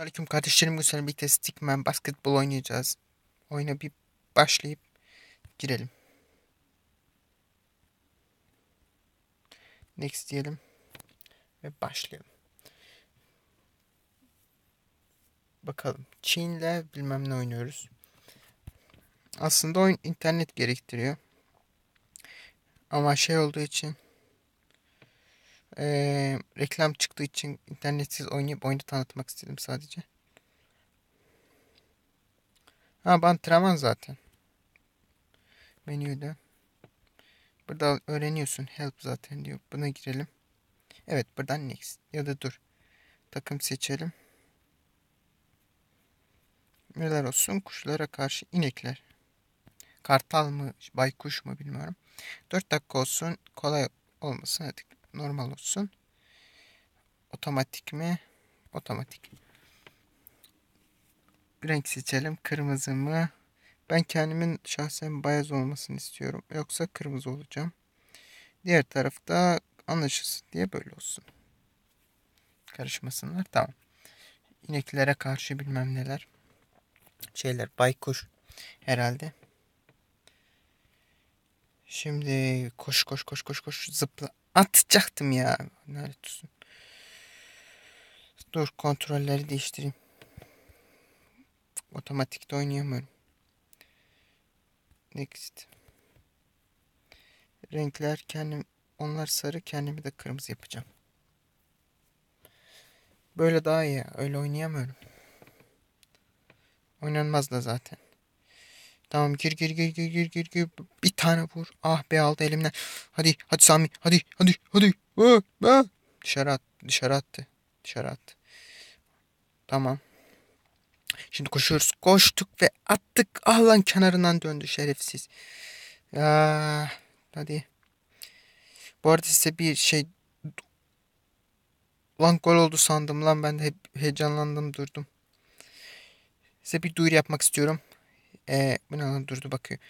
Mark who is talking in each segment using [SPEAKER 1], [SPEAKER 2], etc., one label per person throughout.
[SPEAKER 1] Aleyküm kardeşlerim bu sene birlikte Stickman basketbol oynayacağız. Oyuna bir başlayıp girelim. Next diyelim ve başlayalım. Bakalım Çin'le bilmem ne oynuyoruz. Aslında oyun internet gerektiriyor. Ama şey olduğu için e, reklam çıktığı için internetsiz oynayıp oyunu tanıtmak istedim sadece. Ha antrenman zaten. Menüde. Burada öğreniyorsun. Help zaten diyor. Buna girelim. Evet buradan next. Ya da dur. Takım seçelim. Neler olsun? Kuşlara karşı inekler. Kartal mı? Baykuş mu bilmiyorum. 4 dakika olsun. Kolay olmasın. Hadi normal olsun. Otomatik mi? Otomatik. Renk seçelim. Kırmızı mı? Ben kendimin şahsen beyaz olmasını istiyorum. Yoksa kırmızı olacağım. Diğer tarafta anlaşılsın diye böyle olsun. Karışmasınlar. Tamam. İneklere karşı bilmem neler. Şeyler baykuş herhalde. Şimdi koş koş koş koş koş zıpla. Atacaktım ya. Nerede tutsun? Dur kontrolleri değiştireyim. Otomatikte oynayamıyorum. Next. Renkler kendim onlar sarı kendimi de kırmızı yapacağım. Böyle daha iyi. Öyle oynayamıyorum. Oynanmaz da zaten. Tamam gir gir gir gir gir gir gir. Bir tane vur. Ah be aldı elimden. Hadi hadi Sami hadi hadi hadi. Ah, ah. Dışarı at dışarı attı. Dışarı attı. Tamam. Şimdi koşuyoruz. Koştuk ve attık. Ah lan kenarından döndü şerefsiz. Ah, hadi. Bu arada size bir şey Lan gol oldu sandım lan ben de hep heyecanlandım durdum. Size bir duyur yapmak istiyorum. Ee, bu ne durdu bakıyor.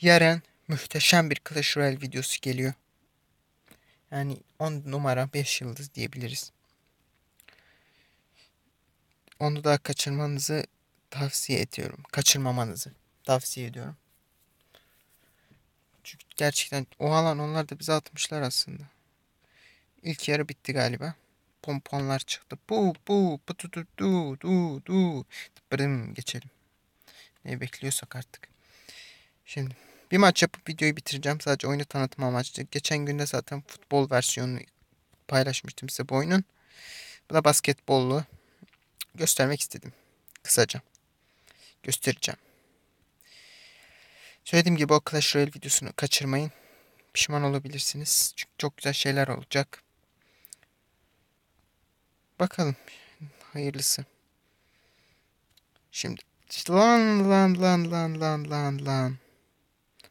[SPEAKER 1] Yarın muhteşem bir Clash Royale videosu geliyor. Yani 10 numara 5 yıldız diyebiliriz. Onu da kaçırmanızı tavsiye ediyorum. Kaçırmamanızı tavsiye ediyorum. Çünkü gerçekten o alan onlar da bize atmışlar aslında. İlk yarı bitti galiba. Pomponlar çıktı. Bu bu bu du du du du du. Bırım geçelim. Ne bekliyorsak artık. Şimdi bir maç yapıp videoyu bitireceğim. Sadece oyunu tanıtım amaçlı. Geçen günde zaten futbol versiyonunu paylaşmıştım size bu oyunun. Bu da basketbollu. Göstermek istedim. Kısaca. Göstereceğim. Söylediğim gibi o Clash Royale videosunu kaçırmayın. Pişman olabilirsiniz. Çünkü çok güzel şeyler olacak. Bakalım. Hayırlısı. Şimdi işte lan lan lan lan lan lan lan.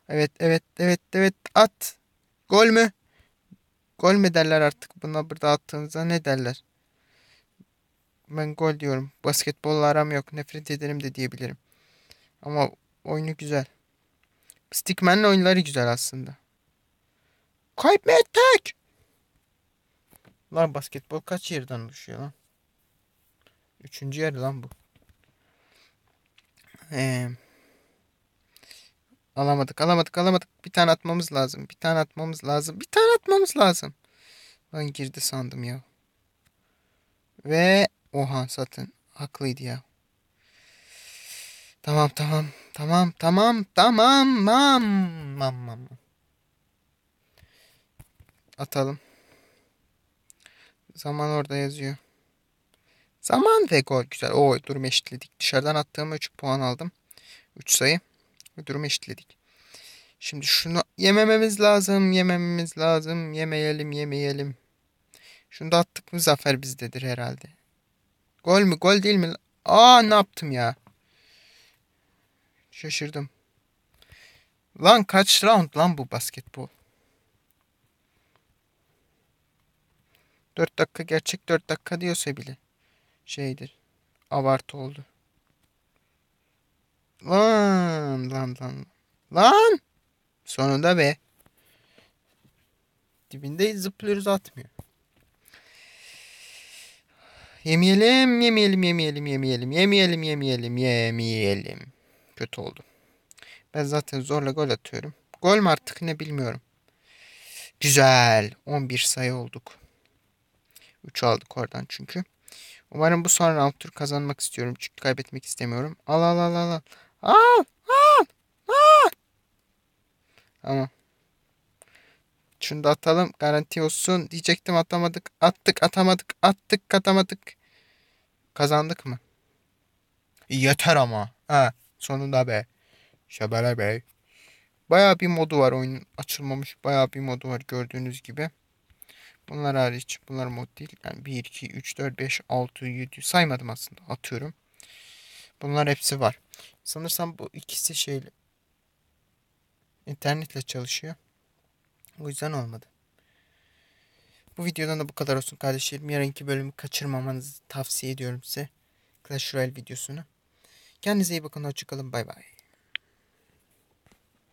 [SPEAKER 1] Evet evet evet evet at. Gol mü? Gol mü derler artık buna burada attığınızda ne derler? Ben gol diyorum. Basketbolla aram yok. Nefret ederim de diyebilirim. Ama oyunu güzel. Stickman'ın oyunları güzel aslında. Kayıp ettik. Lan basketbol kaç yerden düşüyor lan? Üçüncü yer lan bu. Ee, alamadık alamadık alamadık. Bir tane atmamız lazım. Bir tane atmamız lazım. Bir tane atmamız lazım. Ben girdi sandım ya. Ve oha satın. haklıydı ya. Tamam tamam tamam tamam tamam mam mam mam. Atalım. Zaman orada yazıyor. Zaman ve gol. Güzel. O durum eşitledik. Dışarıdan attığım 3 puan aldım. 3 sayı. Durum eşitledik. Şimdi şunu yemememiz lazım. Yemememiz lazım. Yemeyelim yemeyelim. Şunu da attık mı zafer bizdedir herhalde. Gol mü? Gol değil mi? Aa ne yaptım ya? Şaşırdım. Lan kaç round lan bu basketbol? 4 dakika gerçek 4 dakika diyorsa bile şeydir. Abartı oldu. Lan lan lan. Lan! Sonunda be. Dibinde zıplıyoruz atmıyor. Yemeyelim, yemeyelim, yemeyelim, yemeyelim, yemeyelim, yemeyelim, yemeyelim. Kötü oldu. Ben zaten zorla gol atıyorum. Gol mü artık ne bilmiyorum. Güzel. 11 sayı olduk. 3 aldık oradan çünkü. Umarım bu son round tur kazanmak istiyorum. Çünkü kaybetmek istemiyorum. Al al al al al. Al al al. Ama, Şunu da atalım. Garanti olsun. Diyecektim atamadık. Attık atamadık. Attık katamadık. Kazandık mı? Yeter ama. Ha, sonunda be. Şabele be. Baya bir modu var oyunun açılmamış. Baya bir modu var gördüğünüz gibi. Bunlar hariç. Bunlar mod değil. Yani 1, 2, 3, 4, 5, 6, 7 saymadım aslında. Atıyorum. Bunlar hepsi var. Sanırsam bu ikisi şey internetle çalışıyor. O yüzden olmadı. Bu videodan da bu kadar olsun kardeşlerim. Yarınki bölümü kaçırmamanızı tavsiye ediyorum size. Clash Royale videosunu. Kendinize iyi bakın. Hoşçakalın. Bay bay.